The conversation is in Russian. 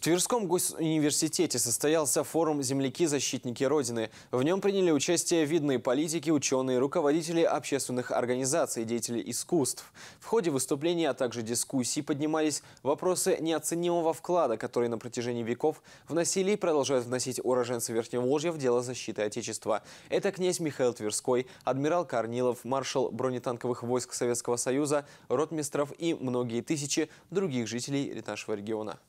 В Тверском госуниверситете состоялся форум «Земляки-защитники Родины». В нем приняли участие видные политики, ученые, руководители общественных организаций, деятели искусств. В ходе выступлений, а также дискуссий поднимались вопросы неоценимого вклада, который на протяжении веков вносили и продолжают вносить уроженцы Верхневолжья в дело защиты Отечества. Это князь Михаил Тверской, адмирал Корнилов, маршал бронетанковых войск Советского Союза, ротмистров и многие тысячи других жителей нашего региона.